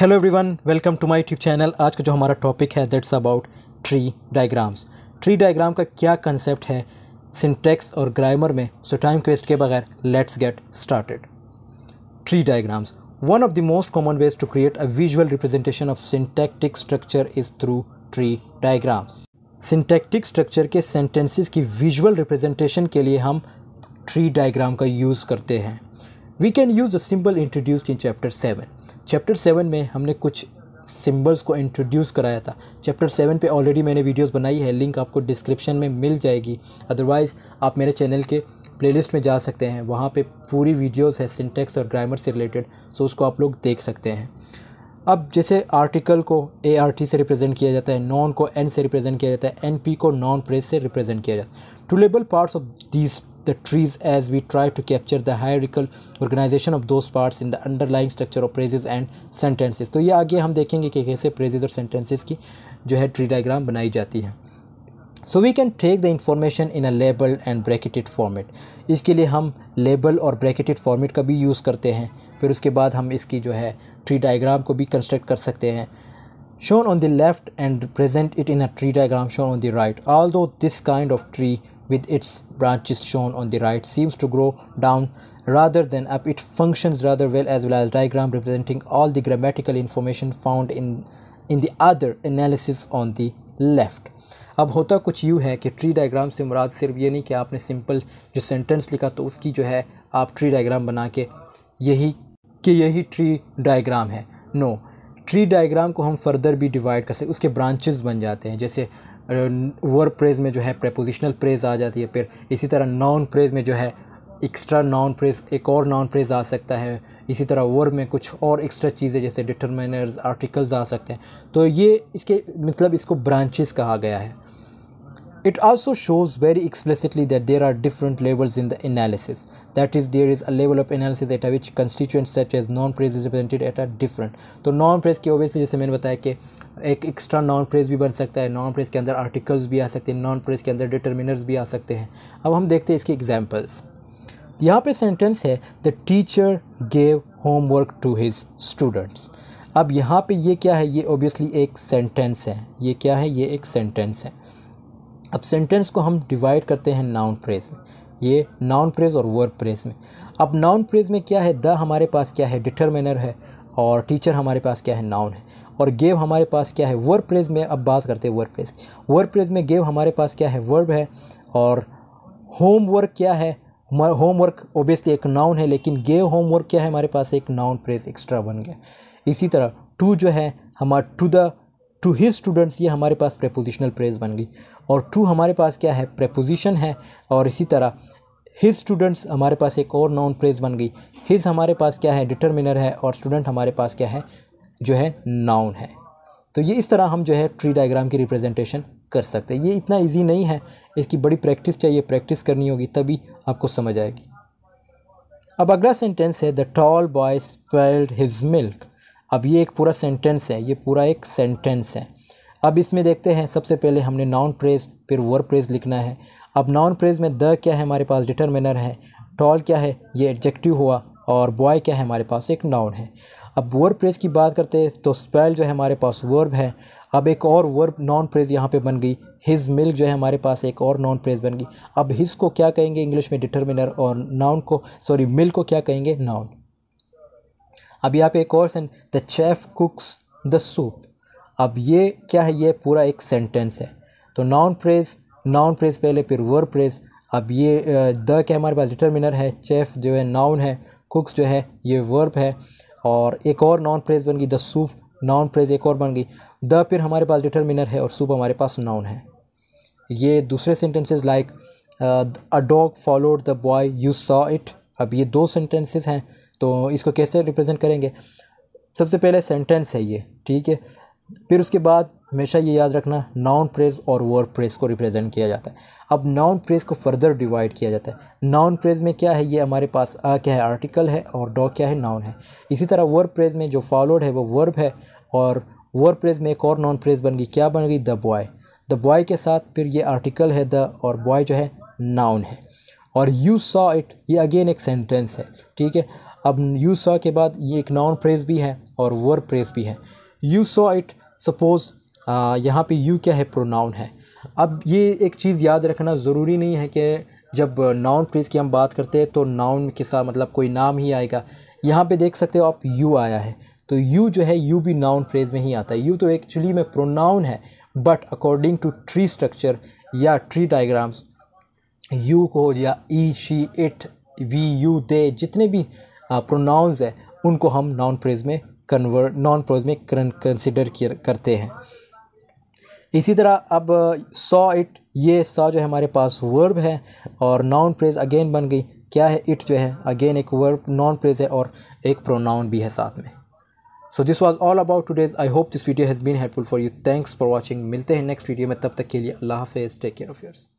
Hello everyone welcome to my YouTube channel आज का जो हमारा टॉपिक है that's about tree diagrams tree diagram का क्या कंसेप्ट है सिंटेक्स और ग्रामर में सो टाइम वेस्ट के बगैर let's get started tree diagrams one of the most common ways to create a visual representation of syntactic structure is through tree diagrams syntactic structure के sentences की visual representation के लिए हम tree diagram का use करते हैं we can use a symbol introduced in chapter seven chapter seven में हमने कुछ सिम्बल्स को इंट्रोड्यूस कराया था चैप्टर सेवन पे ऑलरेडी मैंने वीडियोस बनाई है लिंक आपको डिस्क्रिप्शन में मिल जाएगी अदरवाइज़ आप मेरे चैनल के प्लेलिस्ट में जा सकते हैं वहाँ पे पूरी वीडियोस है सिंटेक्स और ग्रामर से रिलेटेड सो उसको आप लोग देख सकते हैं अब जैसे आर्टिकल को ए आर टी से रिप्रेजेंट किया जाता है नॉन को एन से रिप्रेजेंट किया जाता है एन पी को नॉन प्रेस से रिप्रेजेंट किया जाता है to label parts of these the trees as we try to capture the hierarchical organization of those parts in the underlying structure of phrases and sentences तो ये आगे हम देखेंगे कि कैसे phrases और sentences की जो है tree diagram बनाई जाती है So we can take the information in a label and bracketed format. इसके लिए हम label और bracketed format का भी use करते हैं फिर उसके बाद हम इसकी जो है tree diagram को भी construct कर सकते हैं shown on the left and present it in a tree diagram shown on the right. Although this kind of tree with its branches shown on the right seems to grow down rather than up it functions rather well as well as diagram representing all the grammatical information found in in the other analysis on the left अब होता कुछ यूँ है कि tree diagram से मुराद सिर्फ ये नहीं कि आपने सिंपल जो सेंटेंस लिखा तो उसकी जो है आप ट्री डायग्राम बना के यही कि यही ट्री डायग्राम है नो no, ट्री डायग्राम को हम फर्दर भी डिवाइड कर सकते उसके ब्रांचेस बन जाते हैं जैसे वर्ब प्रेज में जो है प्रेपोजिशनल प्रेज आ जाती है फिर इसी तरह नॉन प्रेज में जो है एक्स्ट्रा नॉन प्रेज एक और नॉन प्रेज आ सकता है इसी तरह वर्ब में कुछ और एक्स्ट्रा चीज़ें जैसे डिटर्मिनर्स आर्टिकल्स आ सकते हैं तो ये इसके मतलब इसको ब्रांचेस कहा गया है It also shows very explicitly that there are different levels in the analysis. That is, there is a level of analysis at which constituents such as non praise is represented at a different. तो noun phrase की obviously जैसे मैंने बताया कि एक extra non press भी बन सकता है नॉन प्रेस के अंदर आर्टिकल्स भी आ सकते हैं नॉन प्रेस के अंदर डिटर्मिनर्स भी आ सकते हैं अब हम देखते हैं इसके एग्जाम्पल्स यहाँ पे सेंटेंस है the teacher gave homework to his students अब यहाँ पे ये क्या है ये ओबियसली एक सेंटेंस है ये क्या है ये एक सेंटेंस है अब सेंटेंस को हम डिवाइड करते हैं नाउन फ्रेज में ये नाउन फ्रेज और वर्ब फ्रेज में अब नाउन फ्रेज में क्या है द हमारे पास क्या है डिटर्मिनर है और टीचर हमारे पास क्या है नाउन है और गेव हमारे पास क्या है वर्ब फ्रेज में अब बात करते हैं वर्ब फ्रेज वर्ब फ्रेज में गेव हमारे पास क्या है वर्ब है और होमवर्क क्या है होमवर्क ओबियसली एक नाउन है लेकिन गेव होमवर्क क्या है हमारे पास एक नाउन फ्रेज एक्स्ट्रा बन गया इसी तरह टू जो है हमारा to the to his students ये हमारे पास प्रपोजिशनल प्रेज बन गई और टू हमारे पास क्या है प्रपोजिशन है और इसी तरह हिज स्टूडेंट्स हमारे पास एक और नॉन प्रेज बन गई हिज हमारे पास क्या है डिटर्मिनर है और स्टूडेंट हमारे पास क्या है जो है नाउन है तो ये इस तरह हम जो है ट्री डायग्राम की रिप्रेजेंटेशन कर सकते हैं ये इतना इजी नहीं है इसकी बड़ी प्रैक्टिस चाहिए प्रैक्टिस करनी होगी तभी आपको समझ आएगी अब अगला सेंटेंस है the tall boy spilled his milk अब ये एक पूरा सेंटेंस है ये पूरा एक सेंटेंस है अब इसमें देखते हैं सबसे पहले हमने नाउन प्रेज फिर वर्ब प्रेज लिखना है अब नाउन प्रेज में द क्या है हमारे पास डिटर्मिनर है टॉल क्या है ये एडजेक्टिव हुआ और बॉय क्या है हमारे पास एक नाउन है अब वर्ब प्रेज की बात करते हैं तो स्पेल जो है हमारे पास वर्ब है अब एक और वर्ब नॉन प्रेज यहाँ पे बन गई हिज मिल्क जो है हमारे पास एक और नॉन प्रेज बन गई अब हिज को क्या कहेंगे इंग्लिश में डिटर्मिनर और नाउन को सॉरी मिल्क को क्या कहेंगे नाउन अब यहाँ पे एक और the chef cooks the soup अब ये क्या है ये पूरा एक सेंटेंस है तो नाउन प्रेज नाउन प्रेज पहले फिर वर प्रेज अब ये द के हमारे पास डिटर्मिनर है चेफ जो है नाउन है कुक्स जो है ये वर्ब है और एक और नॉन प्रेज बन गई द सूप नॉन प्रेज एक और बन गई द फिर हमारे पास डिटर्मिनर है और सूप हमारे पास नाउन है ये दूसरे sentences like a dog followed the boy you saw it अब ये दो सेंटेंसेस हैं तो इसको कैसे रिप्रेजेंट करेंगे सबसे पहले सेंटेंस है ये ठीक है फिर उसके बाद हमेशा ये याद रखना नाउन प्रेज और वर्ब प्रेज को रिप्रेजेंट किया जाता है अब नाउन प्रेज को फर्दर डिवाइड किया जाता है नाउन प्रेज में क्या है ये हमारे पास आ क्या है आर्टिकल है और डॉ क्या है नाउन है इसी तरह वर्ब प्रेज में जो फॉलोड है वो वर्ब है और वर्ब प्रेज में एक और नॉन प्रेज बन गई क्या बन गई द बॉय द बॉय के साथ फिर ये आर्टिकल है द और बॉय जो है नाउन है और यू सॉ इट ये अगेन एक सेंटेंस है ठीक है अब यू सॉ के बाद ये एक नाउन प्रेस भी है और वर्ब प्रेस भी है यू सॉ इट सपोज़ यहाँ पे यू क्या है प्रोनाउन है अब ये एक चीज़ याद रखना ज़रूरी नहीं है कि जब नाउन प्रेस की हम बात करते हैं तो नाउन के साथ मतलब कोई नाम ही आएगा यहाँ पे देख सकते हो आप यू आया है तो यू जो है यू भी नाउन फ्रेज में ही आता है यू तो एक्चुअली में प्रोनाउन है but according to tree structure या ट्री डायग्राम्स यू को या he she it we you they जितने भी प्रोनाउंस है उनको हम नॉन प्रेज में कन्वर्ट नॉन प्रोज में कंसिडर करते हैं इसी तरह अब सॉ इट ये सॉ जो है हमारे पास वर्ब है और नॉन प्रेज अगेन बन गई क्या है इट जो है अगेन एक वर्ब नॉन प्रेज है और एक प्रोनाउन भी है साथ में so this was all about today's I hope this video has been helpful for you thanks for watching मिलते हैं नेक्स्ट वीडियो में तब तक के लिए अल्लाह हाफ टेक केयर ऑफ़ यर्स